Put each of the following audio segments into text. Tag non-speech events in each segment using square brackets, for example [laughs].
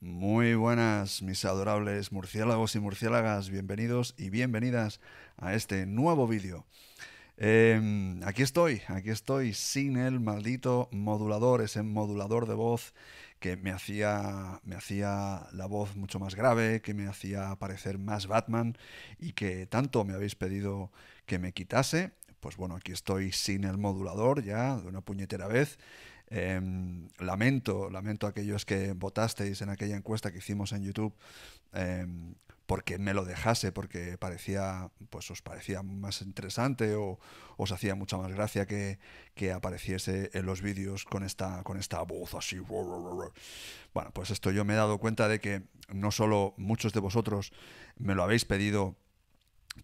Muy buenas, mis adorables murciélagos y murciélagas, bienvenidos y bienvenidas a este nuevo vídeo. Em, aquí estoy, aquí estoy sin el maldito modulador, ese modulador de voz que me hacía, me hacía la voz mucho más grave, que me hacía parecer más Batman y que tanto me habéis pedido que me quitase. Pues bueno, aquí estoy sin el modulador ya de una puñetera vez. Em, lamento, lamento aquellos que votasteis en aquella encuesta que hicimos en YouTube em, porque me lo dejase, porque parecía, pues os parecía más interesante o os hacía mucha más gracia que, apareciese en los vídeos con esta, con esta voz así. Bueno, pues esto yo me he dado cuenta de que no solo muchos de vosotros me lo habéis pedido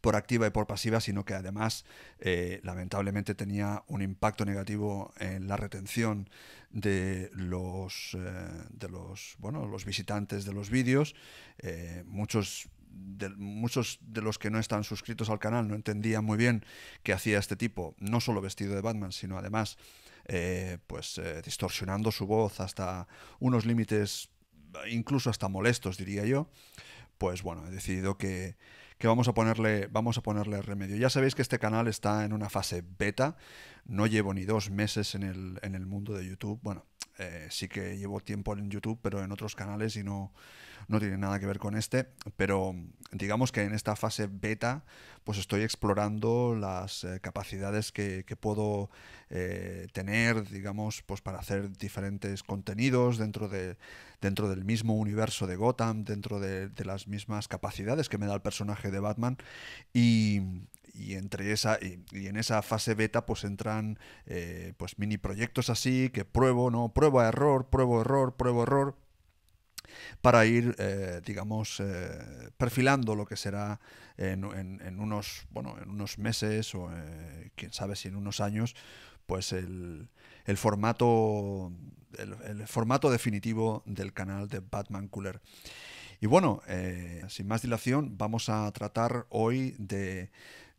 por activa y por pasiva, sino que además eh, lamentablemente tenía un impacto negativo en la retención de los, eh, de los, bueno, los visitantes de los vídeos. Eh, muchos de, muchos de los que no están suscritos al canal no entendían muy bien qué hacía este tipo, no solo vestido de Batman, sino además pues distorsionando su voz hasta unos límites incluso hasta molestos, diría yo. Pues bueno, he decidido que que vamos a ponerle, vamos a ponerle remedio. Ya sabéis que este canal está en una fase beta, no llevo ni dos meses en el, en el mundo de YouTube, bueno, eh, sí que llevo tiempo en YouTube, pero en otros canales y no, no tiene nada que ver con este. Pero digamos que en esta fase beta, pues estoy explorando las eh, capacidades que, puedo eh, tener, digamos, pues para hacer diferentes contenidos dentro, de, dentro del mismo universo de Gotham, dentro de, de las mismas capacidades que me da el personaje de Batman. Y y, en esa fase beta pues entran eh, pues mini proyectos así que pruebo, ¿no? Prueba, error, pruebo, error, pruebo, error para ir, eh, digamos, eh, perfilando lo que será en, unos, bueno, en unos meses o quién sabe si en unos años, pues el, formato, formato definitivo del canal de Batman Cooler. Y bueno, sin más dilación, vamos a tratar hoy de,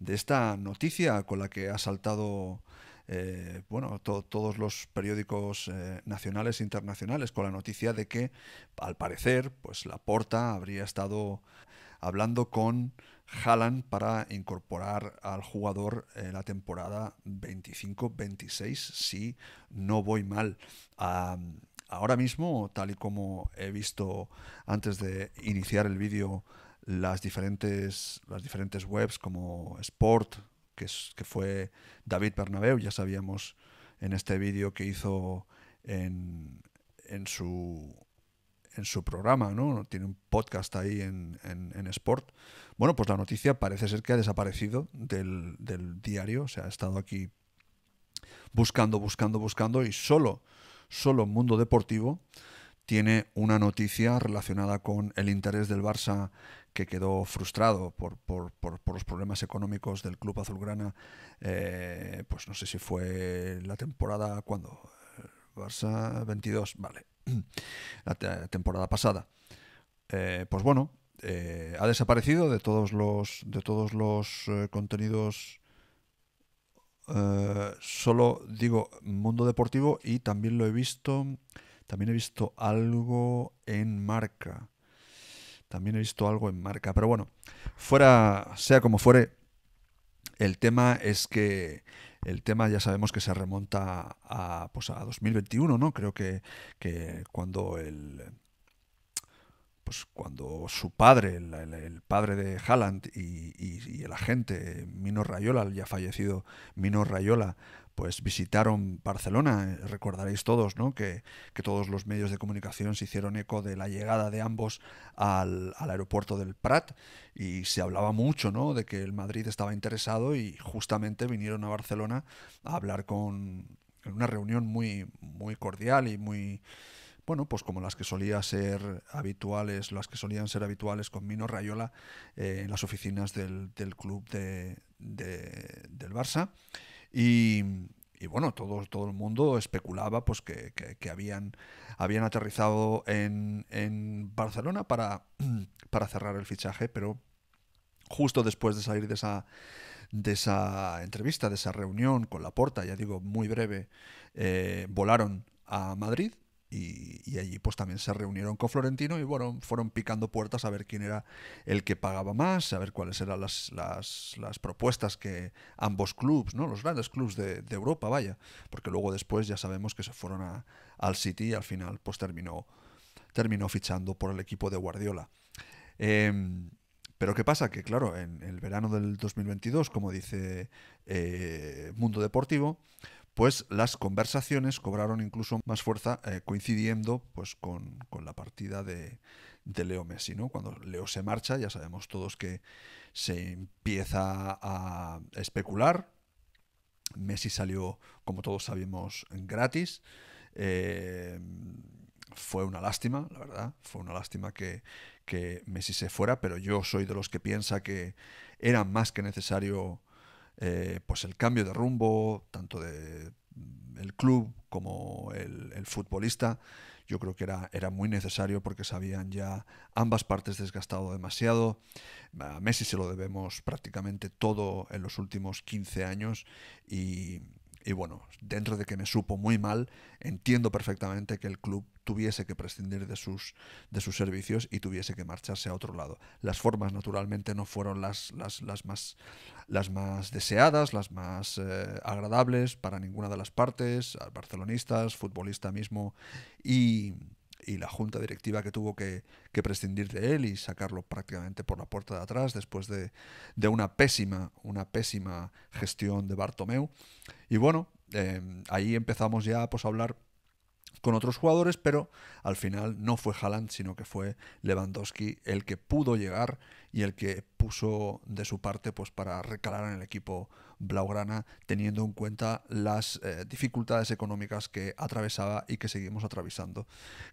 de esta noticia con la que ha saltado eh, bueno, todos los periódicos eh, nacionales e internacionales con la noticia de que, al parecer, pues Porta habría estado hablando con Haaland para incorporar al jugador en la temporada 25-26, si no voy mal. ahora mismo, tal y como he visto antes de iniciar el vídeo las diferentes, las diferentes webs como Sport, que, es, que fue David Bernabeu, ya sabíamos en este vídeo que hizo en, en, su, en su programa, ¿no? Tiene un podcast ahí en, Sport. Bueno, pues la noticia parece ser que ha desaparecido del, diario, o sea, ha estado aquí buscando, buscando, buscando y solo, solo Mundo Deportivo tiene una noticia relacionada con el interés del Barça que quedó frustrado por, los problemas económicos del club azulgrana, eh, pues no sé si fue la temporada cuando, Barça 22, vale, [clears throat] la temporada pasada. Eh, pues bueno, eh, ha desaparecido de todos los, de todos los contenidos solo digo mundo deportivo y también lo he visto, también he visto algo en marca. También he visto algo en marca. Pero bueno, fuera, sea como fuere, el tema es que el tema ya sabemos que se remonta a, pues a 2021, ¿no? Creo que, cuando el, pues cuando su padre, el, padre de Halland y, el agente Mino Rayola, ya fallecido Mino Rayola, pues visitaron Barcelona. Eh, recordaréis todos ¿no? que, todos los medios de comunicación se hicieron eco de la llegada de ambos al, aeropuerto del Prat y se hablaba mucho ¿no? de que el Madrid estaba interesado y justamente vinieron a Barcelona a hablar con en una reunión muy, muy cordial y muy bueno, pues como las que solía ser habituales, las que solían ser habituales con Mino Rayola eh, en las oficinas del, club de, del Barça. Y, bueno, todo, todo el mundo especulaba pues, que, habían, habían aterrizado en, en Barcelona para, [clears throat] para cerrar el fichaje, pero justo después de salir de esa, de esa entrevista, de esa reunión con Laporta, ya digo, muy breve, eh, volaron a Madrid y, y allí pues también se reunieron con Florentino y bueno, fueron picando puertas a ver quién era el que pagaba más, a ver cuáles eran las, las, propuestas que ambos clubes, ¿no? los grandes clubes de, Europa, vaya, porque luego después ya sabemos que se fueron al City y al final pues terminó, terminó fichando por el equipo de Guardiola. Em, pero ¿qué pasa? Que claro, en el verano del 2022, como dice eh, Mundo Deportivo, pues las conversaciones cobraron incluso más fuerza eh, coincidiendo pues, con, la partida de, Leo Messi. ¿no? Cuando Leo se marcha, ya sabemos todos que se empieza a especular. Messi salió, como todos sabemos, gratis. Eh, fue una lástima, la verdad, fue una lástima que, que Messi se fuera, pero yo soy de los que piensa que era más que necesario eh, pues el cambio de rumbo, tanto de mm, el club como el, futbolista, yo creo que era, era, muy necesario porque sabían ya ambas partes desgastado demasiado. A Messi se lo debemos prácticamente todo en los últimos 15 años y, y bueno, dentro de que me supo muy mal, entiendo perfectamente que el club tuviese que prescindir de sus, de sus servicios y tuviese que marcharse a otro lado. Las formas, naturalmente, no fueron las, las, más, las más deseadas, las más eh, agradables para ninguna de las partes, barcelonistas, futbolista mismo y y la junta directiva que tuvo que, prescindir de él y sacarlo prácticamente por la puerta de atrás después de, una pésima, una pésima gestión de Bartomeu. Y bueno, em, ahí empezamos ya pues, a hablar con otros jugadores, pero al final no fue Haaland, sino que fue Lewandowski el que pudo llegar y el que puso de su parte pues, para recalar en el equipo Blaugrana, teniendo en cuenta las eh, dificultades económicas que atravesaba y que seguimos atravesando.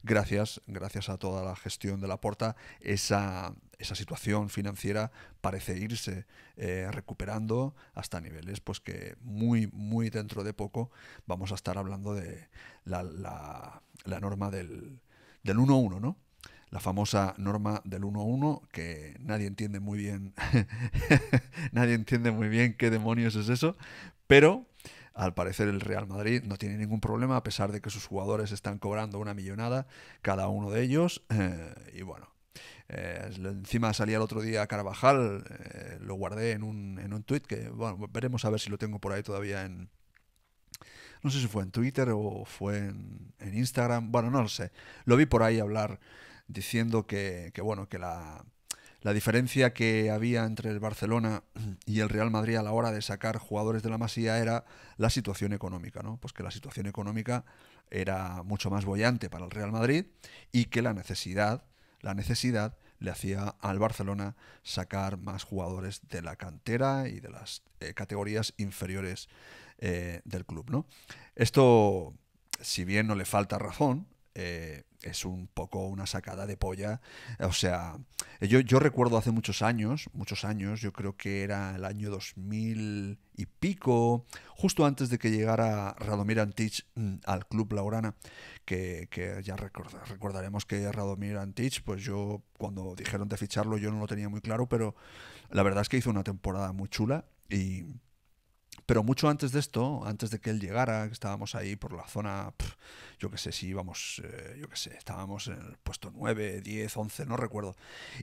Gracias, gracias a toda la gestión de la porta, esa, esa situación financiera parece irse eh, recuperando hasta niveles pues, que muy, muy dentro de poco vamos a estar hablando de la, norma del, del 1-1, ¿no? la famosa norma del 1-1, que nadie entiende muy bien, [laughs] nadie entiende muy bien qué demonios es eso, pero al parecer el Real Madrid no tiene ningún problema, a pesar de que sus jugadores están cobrando una millonada cada uno de ellos, eh, y bueno. Eh, encima salía el otro día Carvajal, eh, lo guardé en un, en tuit que, bueno, veremos a ver si lo tengo por ahí todavía en, no sé si fue en Twitter o fue en, en, Instagram, bueno, no lo sé. Lo vi por ahí hablar diciendo que, bueno, que la, diferencia que había entre el Barcelona [clears throat] y el Real Madrid a la hora de sacar jugadores de la Masía era la situación económica, ¿no? Pues que la situación económica era mucho más bollante para el Real Madrid y que la necesidad, la necesidad le hacía al Barcelona sacar más jugadores de la cantera y de las eh, categorías inferiores eh, del club, ¿no? Esto, si bien no le falta razón, eh, es un poco una sacada de polla. O sea, yo, yo recuerdo hace muchos años, muchos años, yo creo que era el año 2000 y pico, justo antes de que llegara Radomir Antic mm, al Club Laurana, que, ya recordaremos que Radomir Antic, pues yo cuando dijeron de ficharlo yo no lo tenía muy claro, pero la verdad es que hizo una temporada muy chula y pero mucho antes de esto, antes de que él llegara, que estábamos ahí por la zona, yo qué sé, si íbamos, eh, yo qué sé, estábamos en el puesto 9, 10, 11, no recuerdo.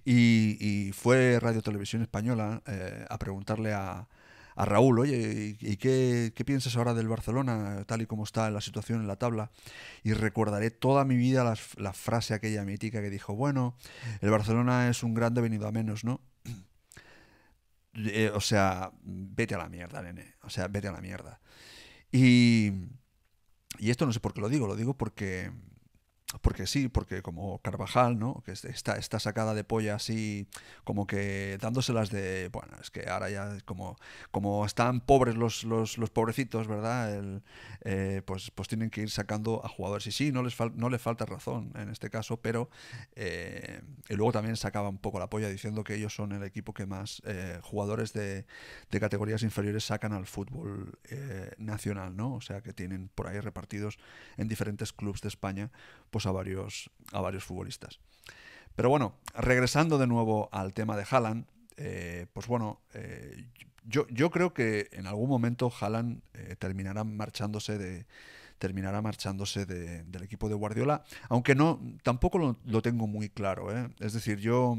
Y, fue Radio Televisión Española eh, a preguntarle a, Raúl, oye, ¿y qué, piensas ahora del Barcelona, tal y como está la situación en la tabla? Y recordaré toda mi vida la, frase aquella mítica que dijo, bueno, el Barcelona es un gran venido a menos, ¿no? Eh, o sea, vete a la mierda, nene. O sea, vete a la mierda. Y, y esto no sé por qué lo digo, lo digo porque, porque sí, porque como Carvajal, ¿no? Que está, está sacada de polla así, como que dándoselas de, bueno, es que ahora ya como, como están pobres los, pobrecitos, ¿verdad? Eh, pues, pues tienen que ir sacando a jugadores. Y sí, no les, no falta razón en este caso, pero eh, y luego también sacaba un poco la polla diciendo que ellos son el equipo que más eh, jugadores de, de, categorías inferiores sacan al fútbol nacional, ¿no? O sea, que tienen por ahí repartidos en diferentes clubes de España a, varios, a varios futbolistas. Pero bueno, regresando de nuevo al tema de Haaland, eh, pues bueno, eh, yo, yo, creo que en algún momento Haaland eh, terminará marchándose de terminará marchándose del equipo de Guardiola, aunque no tampoco lo, tengo muy claro. Es decir, yo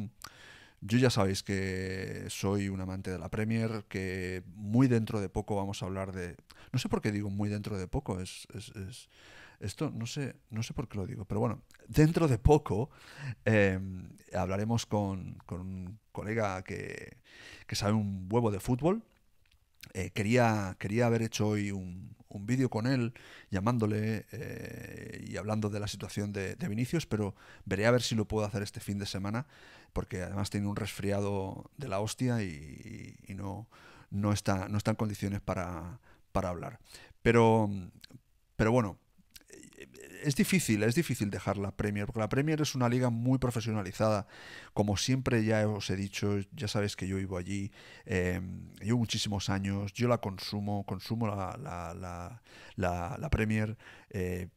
yo ya sabéis que soy un amante de la Premier, que muy dentro de poco vamos a hablar de... No sé por qué digo muy dentro de poco, es... Esto no sé, no sé por qué lo digo, pero bueno, dentro de poco em, hablaremos con, un colega que, sabe un huevo de fútbol. Eh, quería, quería haber hecho hoy un, vídeo con él, llamándole eh, y hablando de la situación de, de, Vinicius, pero veré a ver si lo puedo hacer este fin de semana, porque además tiene un resfriado de la hostia y, no, no, está, no está en condiciones para, para hablar. Pero, pero bueno, es difícil, es difícil dejar la Premier, porque la Premier es una liga muy profesionalizada. Como siempre ya os he dicho, ya sabéis que yo vivo allí, em, llevo muchísimos años, yo la consumo, consumo la, la, la, la Premier. Eh,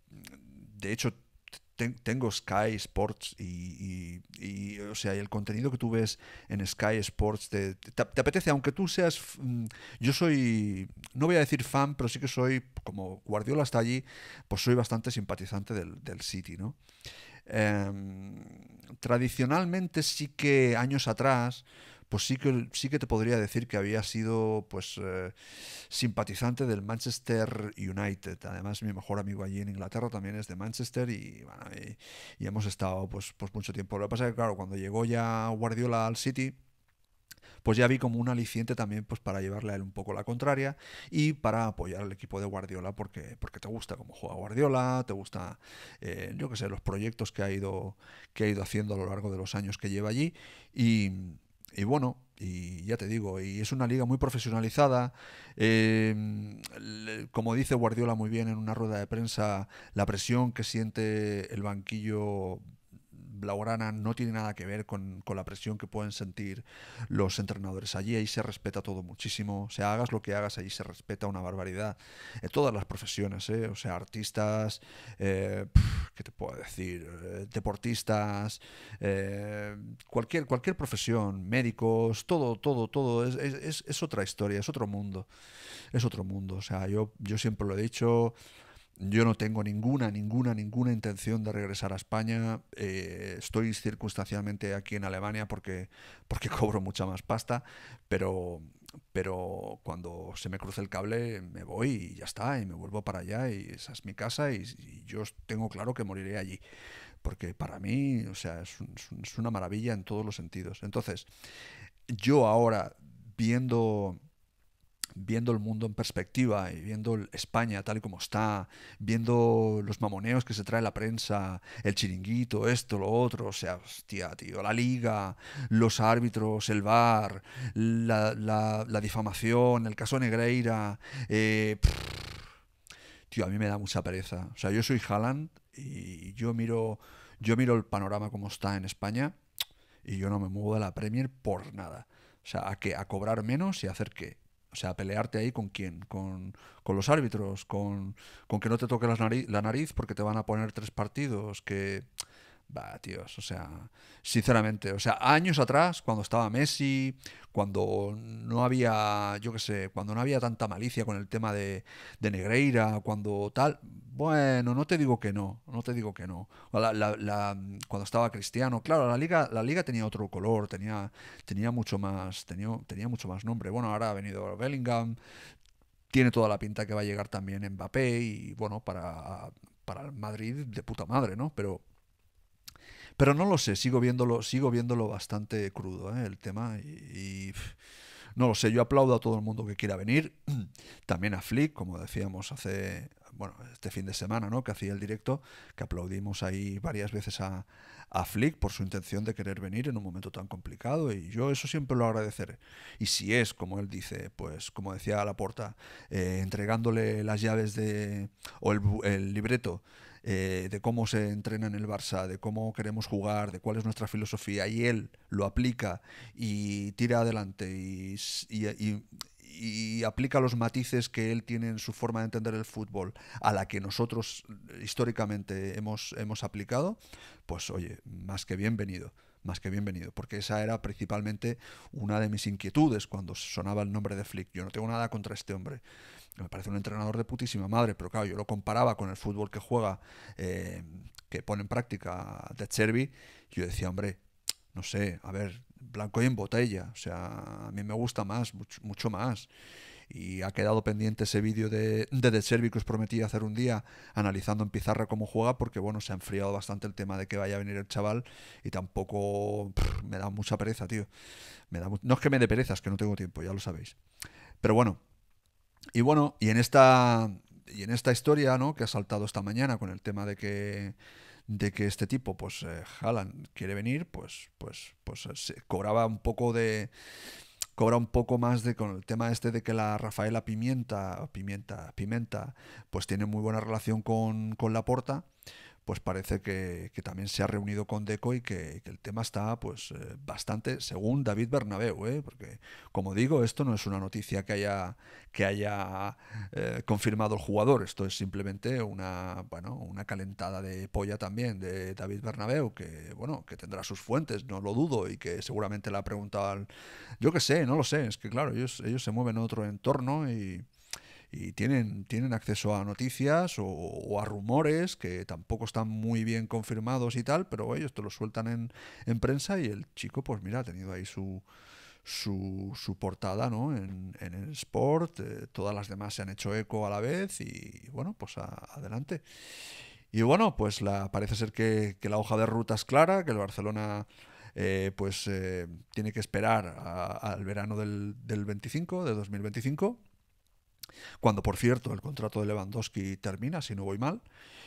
de hecho, tengo Sky Sports y, o sea, el contenido que tú ves en Sky Sports te, apetece, aunque tú seas, mm, yo soy, no voy a decir fan, pero sí que soy, como Guardiola está allí, pues soy bastante simpatizante del, City, ¿no? Em, tradicionalmente sí que años atrás pues sí que, sí que te podría decir que había sido pues eh, simpatizante del Manchester United. Además, mi mejor amigo allí en Inglaterra también es de Manchester y, y, hemos estado pues, pues, mucho tiempo. Lo que pasa es que, claro, cuando llegó ya Guardiola al City, pues ya vi como un aliciente también pues para llevarle a él un poco la contraria y para apoyar al equipo de Guardiola porque, porque te gusta cómo juega Guardiola, te gusta, eh, yo qué sé, los proyectos que ha, ido, que ha ido haciendo a lo largo de los años que lleva allí y y bueno, y ya te digo, y es una liga muy profesionalizada. Eh, como dice Guardiola muy bien en una rueda de prensa, la presión que siente el banquillo blaugrana no tiene nada que ver con, la presión que pueden sentir los entrenadores allí. Ahí se respeta todo muchísimo. O sea, hagas lo que hagas, allí se respeta una barbaridad. En todas las profesiones, ¿eh? o sea, artistas, eh, ¿qué te puedo decir? Eh, deportistas, eh, cualquier, cualquier profesión, médicos, todo, todo, todo. Es, otra historia, es otro mundo. Es otro mundo. O sea, yo, yo siempre lo he dicho. Yo no tengo ninguna, ninguna, ninguna intención de regresar a España. Eh, estoy circunstancialmente aquí en Alemania porque, porque [laughs] cobro mucha más pasta, pero, pero cuando se me cruce el cable me voy y ya está, y me vuelvo para allá y esa es mi casa y, yo tengo claro que moriré allí. Porque para mí, o sea, es, es una maravilla en todos los sentidos. Entonces, yo ahora viendo viendo el mundo en perspectiva y viendo España tal y como está, viendo los mamoneos que se trae la prensa, el chiringuito, esto, lo otro, o sea, hostia, tío, la liga, los árbitros, el bar, la, difamación, el caso Negreira, eh, tío, a mí me da mucha pereza. O sea, yo soy Haaland y yo miro, yo miro el panorama como está en España y yo no me muevo de la Premier por nada. O sea, a, que, a cobrar menos y hacer qué? O sea, pelearte ahí con quién, con, con los árbitros, con, con, que no te toque la nariz, la nariz porque te van a poner tres partidos, que Va, tíos, o sea, sinceramente, o sea, años atrás, cuando estaba Messi, cuando no había, yo qué sé, cuando no había tanta malicia con el tema de, Negreira, cuando tal, bueno, no te digo que no, no te digo que no. cuando estaba Cristiano, claro, la liga, la liga tenía otro color, tenía, tenía mucho más, tenía, tenía mucho más nombre. Bueno, ahora ha venido Bellingham, tiene toda la pinta que va a llegar también Mbappé y bueno, para, para el Madrid de puta madre, ¿no? Pero pero no lo sé, sigo viéndolo, sigo viéndolo bastante crudo ¿eh? el tema y, no lo sé, yo aplaudo a todo el mundo que quiera venir, [clears throat] también a Flick, como decíamos hace, bueno, este fin de semana, ¿no? Que hacía el directo, que aplaudimos ahí varias veces a, Flick por su intención de querer venir en un momento tan complicado y yo eso siempre lo agradeceré. Y si es, como él dice, pues como decía Laporta, porta eh, entregándole las llaves de, o el, el libreto eh, de cómo se entrena en el Barça, de cómo queremos jugar, de cuál es nuestra filosofía, y él lo aplica y tira adelante y, aplica los matices que él tiene en su forma de entender el fútbol a la que nosotros eh, históricamente hemos, hemos aplicado, pues oye, más que bienvenido más que bienvenido, porque esa era principalmente una de mis inquietudes cuando sonaba el nombre de Flick. Yo no tengo nada contra este hombre. Me parece un entrenador de putísima madre, pero claro, yo lo comparaba con el fútbol que juega, eh, que pone en práctica De Cervi. Yo decía, hombre, no sé, a ver, blanco y en botella. O sea, a mí me gusta más, mucho más y ha quedado pendiente ese vídeo de, The Servi que os prometí hacer un día analizando en pizarra cómo juega, porque bueno, se ha enfriado bastante el tema de que vaya a venir el chaval y tampoco me da mucha pereza, tío. Me da, no es que me dé pereza, es que no tengo tiempo, ya lo sabéis. Pero bueno, y bueno, y en esta, y en esta historia ¿no? que ha saltado esta mañana con el tema de que de que este tipo, pues, eh, quiere venir, pues, pues, pues, eh, se cobraba un poco de, cobra un poco más de con el tema este de que la Rafaela Pimienta, Pimienta, Pimenta, pues tiene muy buena relación con, con Laporta. porta pues parece que, también se ha reunido con Deco y que, el tema está pues eh, bastante, según David Bernabeu, ¿eh? porque como digo, esto no es una noticia que haya, que haya eh, confirmado el jugador, esto es simplemente una, bueno, una calentada de polla también de David Bernabeu, que bueno, que tendrá sus fuentes, no lo dudo, y que seguramente la ha preguntado al... Yo qué sé, no lo sé, es que claro, ellos, ellos se mueven en otro entorno y y tienen, tienen acceso a noticias o, a rumores que tampoco están muy bien confirmados y tal, pero ellos te lo sueltan en, prensa y el chico, pues mira, ha tenido ahí su, su, su, portada ¿no? en, en el Sport, eh, todas las demás se han hecho eco a la vez y bueno, pues adelante. Y bueno, pues la, parece ser que, la hoja de ruta es clara, que el Barcelona eh, pues eh, tiene que esperar al verano del, del 25, de 2025 cuando, por cierto, el contrato de Lewandowski termina, si no voy mal,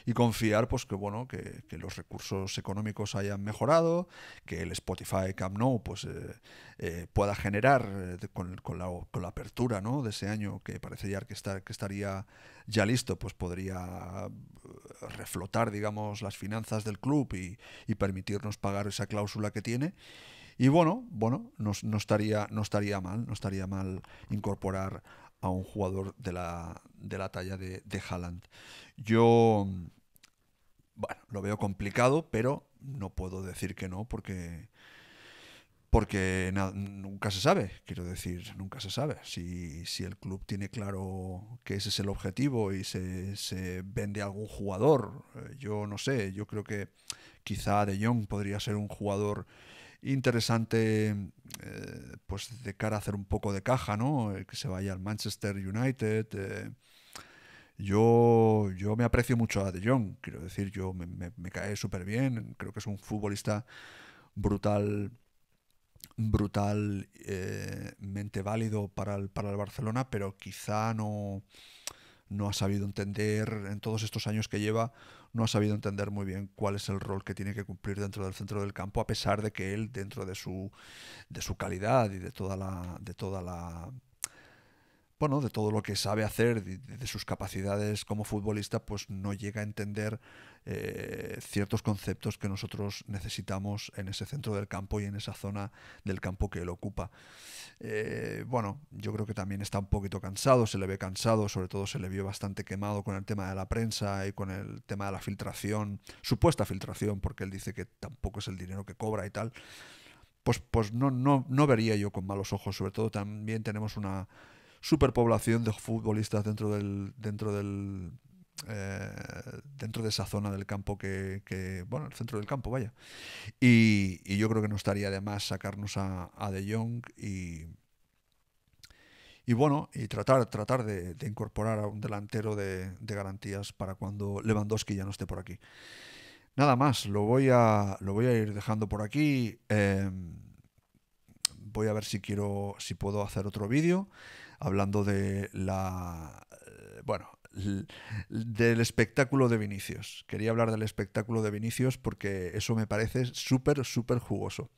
y confiar pues, que, bueno, que, los recursos económicos hayan mejorado, que el Spotify Camp Nou pues, eh, eh, pueda generar eh, con, la, apertura de ese año, que parece ya que, está, que estaría ya listo, pues podría reflotar digamos, las finanzas del club y, permitirnos pagar esa cláusula que tiene. Y bueno, bueno, no, estaría, no estaría mal, no estaría mal incorporar a un jugador de la, talla de, de Haaland. Yo, bueno, lo veo complicado, pero no puedo decir que no porque porque nunca se sabe, quiero decir, nunca se sabe. Si, si, el club tiene claro que ese es el objetivo y se, se vende a algún jugador, eh, yo no sé, yo creo que quizá De Jong podría ser un jugador interesante eh, pues de cara a hacer un poco de caja, ¿no? Que se vaya al Manchester United. Eh, yo, yo me aprecio mucho a De Jong, quiero decir, yo me, cae súper bien, creo que es un futbolista brutal brutalmente eh, válido para para el Barcelona, pero quizá no, no ha sabido entender, en todos estos años que lleva, no ha sabido entender muy bien cuál es el rol que tiene que cumplir dentro del centro del campo, a pesar de que él, dentro de su, de su calidad y de toda la, de toda la bueno, de todo lo que sabe hacer, de, de sus capacidades como futbolista, pues no llega a entender eh, ciertos conceptos que nosotros necesitamos en ese centro del campo y en esa zona del campo que él ocupa. Eh, bueno, yo creo que también está un poquito cansado, se le ve cansado, sobre todo se le vio bastante quemado con el tema de la prensa y con el tema de la filtración, supuesta filtración, porque él dice que tampoco es el dinero que cobra y tal. Pues, pues no, no, no vería yo con malos ojos, sobre todo también tenemos una superpoblación de futbolistas dentro del, dentro del, eh, dentro de esa zona del campo que, bueno, el centro del campo, vaya. Y, yo creo que no estaría de más sacarnos a, De Jong y, y bueno, y tratar, tratar de, incorporar a un delantero de, garantías para cuando Lewandowski ya no esté por aquí. Nada más, lo voy a, lo voy a ir dejando por aquí. Em, voy a ver si quiero, si puedo hacer otro vídeo hablando de la. Eh, bueno, del espectáculo de Vinicius. Quería hablar del espectáculo de Vinicius porque eso me parece súper, súper jugoso.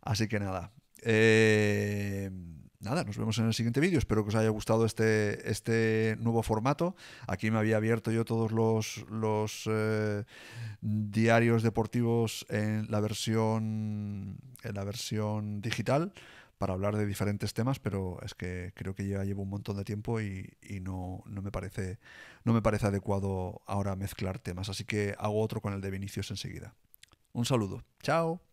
Así que nada. Eh, nada, nos vemos en el siguiente vídeo. Espero que os haya gustado este, este nuevo formato. Aquí me había abierto yo todos los, eh, diarios deportivos en la versión, en la versión digital para hablar de diferentes temas, pero es que creo que ya llevo un montón de tiempo y, no, no, me parece, no me parece adecuado ahora mezclar temas. Así que hago otro con el de Vinicius enseguida. Un saludo. Chao.